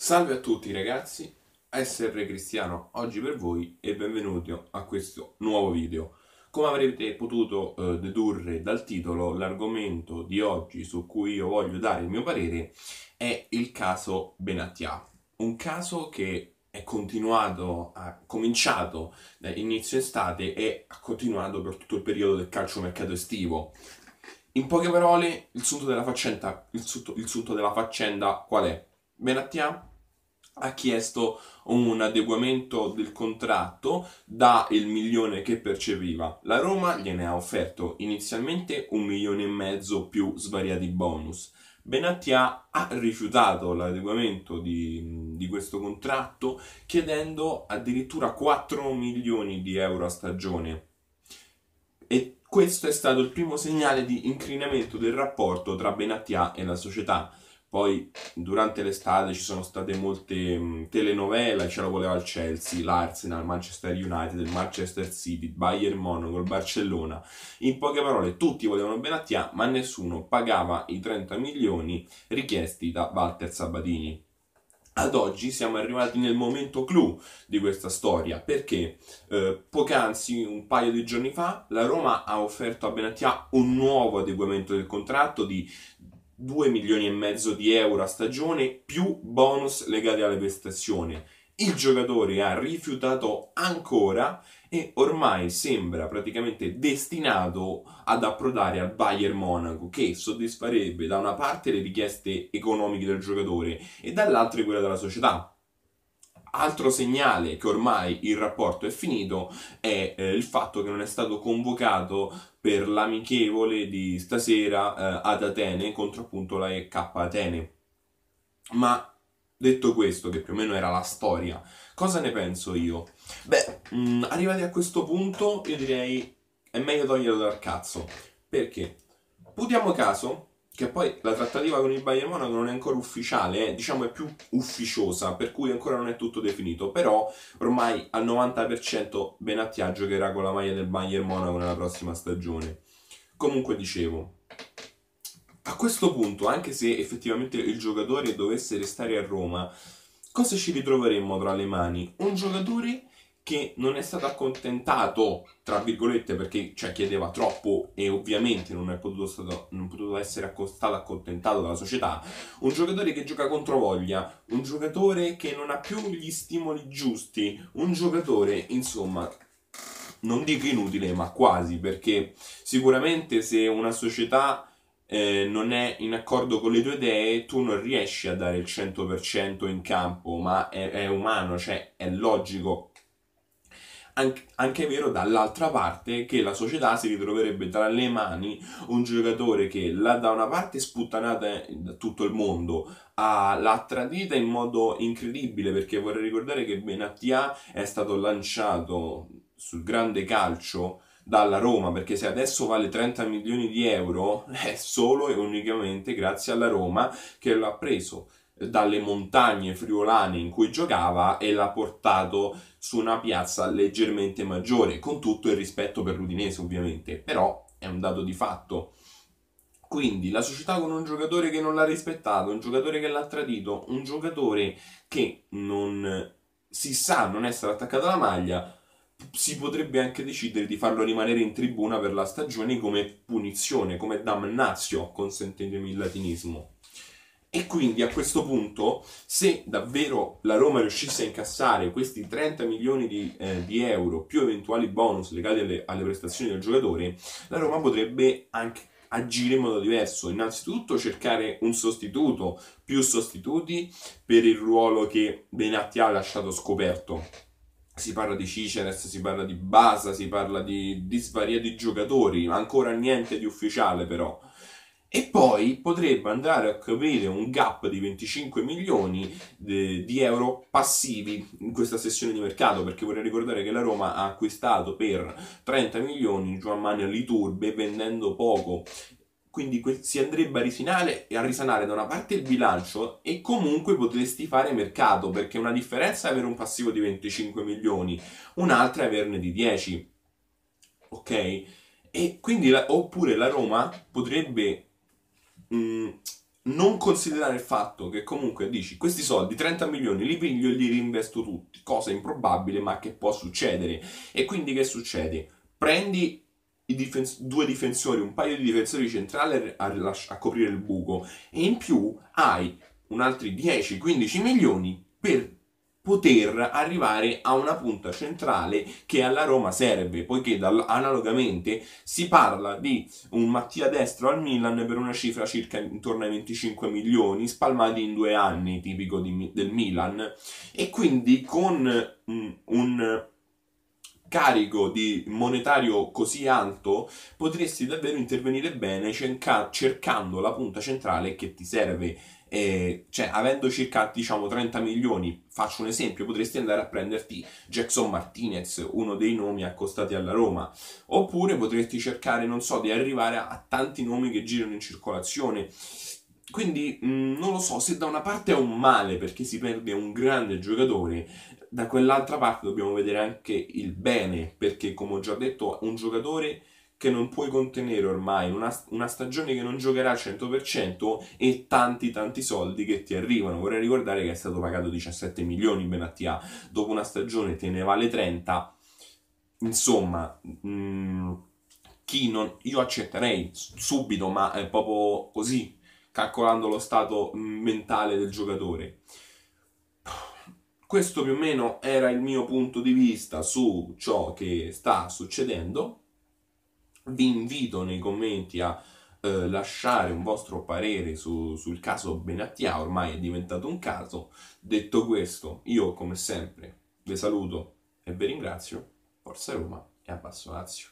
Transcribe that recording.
Salve a tutti ragazzi, SR Cristiano oggi per voi e benvenuti a questo nuovo video. Come avrete potuto eh, dedurre dal titolo, l'argomento di oggi su cui io voglio dare il mio parere è il caso Benatia. Un caso che è continuato, ha cominciato da eh, inizio estate e ha continuato per tutto il periodo del calcio mercato estivo. In poche parole, il sunto della faccenda, il sunto, il sunto della faccenda qual è? Benattia ha chiesto un adeguamento del contratto da il milione che percepiva. La Roma gliene ha offerto inizialmente un milione e mezzo più svariati bonus. Benatia ha rifiutato l'adeguamento di, di questo contratto chiedendo addirittura 4 milioni di euro a stagione. E questo è stato il primo segnale di incrinamento del rapporto tra Benatia e la società poi durante l'estate ci sono state molte mh, mm, telenovela, ce la voleva il Chelsea, l'Arsenal, il Manchester United, il Manchester City, Bayern Monaco, il Barcellona. In poche parole, tutti volevano Benatia, ma nessuno pagava i 30 milioni richiesti da Walter Sabatini. Ad oggi siamo arrivati nel momento clou di questa storia perché eh, poc'anzi, un paio di giorni fa, la Roma ha offerto a Benatia un nuovo adeguamento del contratto di 2 milioni e mezzo di euro a stagione più bonus legati alle prestazioni. Il giocatore ha rifiutato ancora e ormai sembra praticamente destinato ad approdare al Bayern Monaco che soddisfarebbe da una parte le richieste economiche del giocatore e dall'altra quella della società Altro segnale che ormai il rapporto è finito è eh, il fatto che non è stato convocato per l'amichevole di stasera eh, ad Atene contro appunto la EK Atene. Ma detto questo, che più o meno era la storia, cosa ne penso io? Beh, mh, mm, arrivati a questo punto, io direi è meglio toglierlo dal cazzo. Perché? Putiamo caso che poi la trattativa con il Bayern Monaco non è ancora ufficiale, eh, diciamo è più ufficiosa, per cui ancora non è tutto definito, però ormai al 90% Benattia giocherà con la maglia del Bayern Monaco nella prossima stagione. Comunque dicevo, a questo punto, anche se effettivamente il giocatore dovesse restare a Roma, cosa ci ritroveremmo tra le mani? Un giocatore che non è stato accontentato, tra virgolette, perché cioè, chiedeva troppo e ovviamente non è potuto, stato, non è potuto essere stato accontentato dalla società, un giocatore che gioca contro voglia, un giocatore che non ha più gli stimoli giusti, un giocatore, insomma, non dico inutile, ma quasi, perché sicuramente se una società eh, non è in accordo con le tue idee, tu non riesci a dare il 100% in campo, ma è, è umano, cioè è logico anche è vero dall'altra parte che la società si ritroverebbe tra le mani un giocatore che l'ha da una parte sputtanata da tutto il mondo, ha, l'ha tradita in modo incredibile perché vorrei ricordare che Benatia è stato lanciato sul grande calcio dalla Roma perché se adesso vale 30 milioni di euro è solo e unicamente grazie alla Roma che l'ha preso dalle montagne friulane in cui giocava e l'ha portato su una piazza leggermente maggiore, con tutto il rispetto per l'Udinese ovviamente, però è un dato di fatto. Quindi la società con un giocatore che non l'ha rispettato, un giocatore che l'ha tradito, un giocatore che non si sa non essere attaccato alla maglia, si potrebbe anche decidere di farlo rimanere in tribuna per la stagione come punizione, come damnazio, consentitemi il latinismo. E quindi a questo punto, se davvero la Roma riuscisse a incassare questi 30 milioni di, eh, di euro più eventuali bonus legati alle, alle prestazioni del giocatore, la Roma potrebbe anche agire in modo diverso. Innanzitutto cercare un sostituto, più sostituti per il ruolo che Benatti ha lasciato scoperto. Si parla di Ciceres, si parla di Basa, si parla di, di svariati giocatori, ancora niente di ufficiale però e poi potrebbe andare a coprire un gap di 25 milioni eh, di euro passivi in questa sessione di mercato perché vorrei ricordare che la Roma ha acquistato per 30 milioni Giovanni Liturbe vendendo poco quindi si andrebbe a risanare, a risanare da una parte il bilancio e comunque potresti fare mercato perché una differenza è avere un passivo di 25 milioni un'altra è averne di 10 ok? E quindi, oppure la Roma potrebbe mh, mm, non considerare il fatto che comunque dici questi soldi, 30 milioni, li piglio e li reinvesto tutti, cosa improbabile ma che può succedere. E quindi che succede? Prendi Difens- due difensori, un paio di difensori centrali a, rilasci- a coprire il buco e in più hai un altri 10-15 milioni per poter arrivare a una punta centrale che alla Roma serve, poiché dal, analogamente si parla di un Mattia Destro al Milan per una cifra circa intorno ai 25 milioni, spalmati in due anni, tipico di, del Milan, e quindi con mm, un, un carico di monetario così alto, potresti davvero intervenire bene cerca- cercando la punta centrale che ti serve. Eh, cioè, avendo circa diciamo 30 milioni, faccio un esempio, potresti andare a prenderti Jackson Martinez, uno dei nomi accostati alla Roma, oppure potresti cercare, non so, di arrivare a tanti nomi che girano in circolazione quindi mh, mm, non lo so se da una parte è un male perché si perde un grande giocatore, da quell'altra parte dobbiamo vedere anche il bene perché come ho già detto un giocatore che non puoi contenere ormai, una, una stagione che non giocherà al 100% e tanti tanti soldi che ti arrivano. Vorrei ricordare che è stato pagato 17 milioni in Benatia, dopo una stagione te ne vale 30. Insomma, mh, mm, chi non, io accetterei subito, ma è proprio così calcolando lo stato mentale del giocatore. Questo più o meno era il mio punto di vista su ciò che sta succedendo. Vi invito nei commenti a eh, lasciare un vostro parere su, sul caso Benattia, ormai è diventato un caso. Detto questo, io come sempre vi saluto e vi ringrazio. Forza Roma e abbasso Lazio.